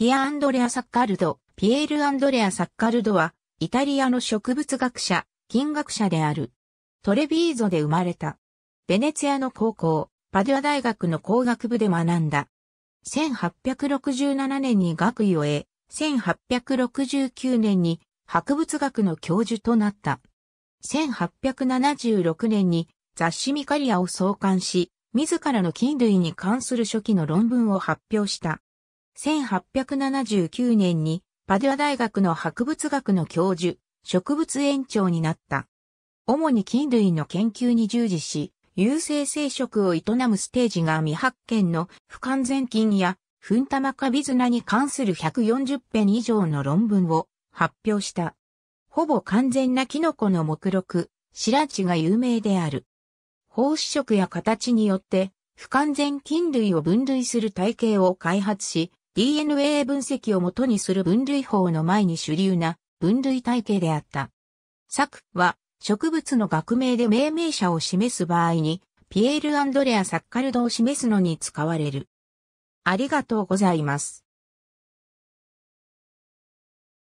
ピア・アンドレア・サッカルド、ピエール・アンドレア・サッカルドは、イタリアの植物学者、金学者である。トレビーゾで生まれた。ベネツィアの高校、パデュア大学の工学部で学んだ。1867年に学位を得、1869年に博物学の教授となった。1876年に雑誌ミカリアを創刊し、自らの菌類に関する初期の論文を発表した。1879年にパデュア大学の博物学の教授、植物園長になった。主に菌類の研究に従事し、有性生殖を営むステージが未発見の不完全菌や、フンタマカビズナに関する140編以上の論文を発表した。ほぼ完全なキノコの目録、シラチが有名である。放射色や形によって、不完全菌類を分類する体系を開発し、DNA 分析をもとにする分類法の前に主流な分類体系であった。作は植物の学名で命名者を示す場合に、ピエール・アンドレア・サッカルドを示すのに使われる。ありがとうございます。